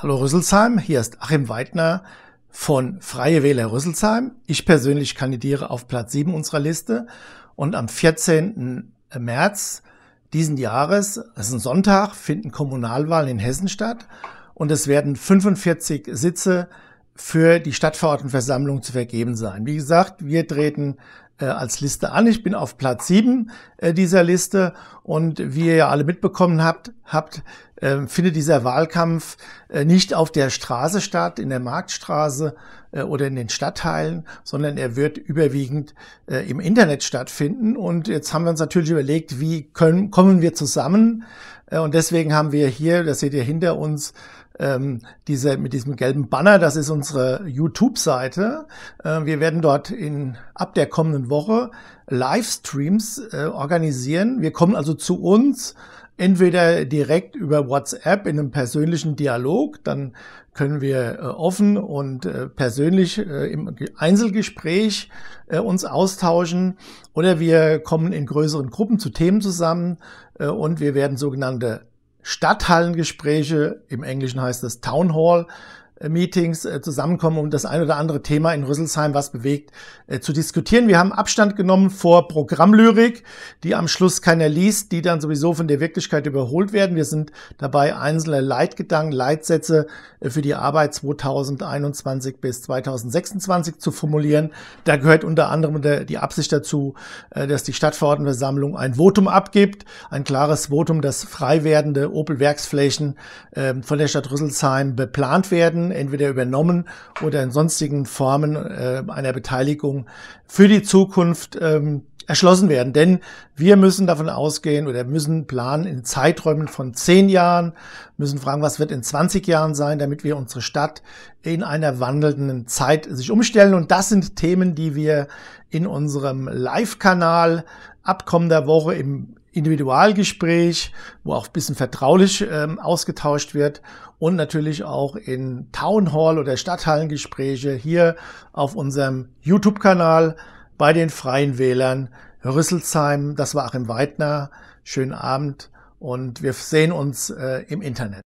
Hallo Rüsselsheim, hier ist Achim Weidner von Freie Wähler Rüsselsheim. Ich persönlich kandidiere auf Platz 7 unserer Liste und am 14. März diesen Jahres, das ist ein Sonntag, finden Kommunalwahlen in Hessen statt und es werden 45 Sitze für die Stadtverordnetenversammlung zu vergeben sein. Wie gesagt, wir treten äh, als Liste an. Ich bin auf Platz 7 äh, dieser Liste und wie ihr ja alle mitbekommen habt, habt ähm, findet dieser Wahlkampf äh, nicht auf der Straße statt, in der Marktstraße oder in den Stadtteilen, sondern er wird überwiegend im Internet stattfinden. Und jetzt haben wir uns natürlich überlegt, wie können, kommen wir zusammen? und deswegen haben wir hier, das seht ihr hinter uns, ähm, diese, mit diesem gelben Banner, das ist unsere YouTube-Seite. Äh, wir werden dort in, ab der kommenden Woche Livestreams äh, organisieren. Wir kommen also zu uns, entweder direkt über WhatsApp in einem persönlichen Dialog, dann können wir äh, offen und äh, persönlich äh, im Einzelgespräch uns austauschen oder wir kommen in größeren Gruppen zu Themen zusammen und wir werden sogenannte Stadthallengespräche, im Englischen heißt das Town Hall, Meetings äh, zusammenkommen, um das ein oder andere Thema in Rüsselsheim, was bewegt, äh, zu diskutieren. Wir haben Abstand genommen vor Programmlyrik, die am Schluss keiner liest, die dann sowieso von der Wirklichkeit überholt werden. Wir sind dabei, einzelne Leitgedanken, Leitsätze äh, für die Arbeit 2021 bis 2026 zu formulieren. Da gehört unter anderem die Absicht dazu, dass die Stadtverordnetenversammlung ein Votum abgibt, ein klares Votum, dass frei werdende Opel-Werksflächen ähm, von der Stadt Rüsselsheim beplant werden entweder übernommen oder in sonstigen Formen äh, einer Beteiligung für die Zukunft ähm, erschlossen werden. Denn wir müssen davon ausgehen oder müssen planen in Zeiträumen von zehn Jahren, müssen fragen, was wird in 20 Jahren sein, damit wir unsere Stadt in einer wandelnden Zeit sich umstellen. Und das sind Themen, die wir in unserem Live-Kanal ab kommender Woche im Individualgespräch, wo auch ein bisschen vertraulich ähm, ausgetauscht wird und natürlich auch in Town Hall oder Stadthallengespräche hier auf unserem YouTube-Kanal bei den Freien Wählern Rüsselsheim. Das war Achim Weidner. Schönen Abend und wir sehen uns äh, im Internet.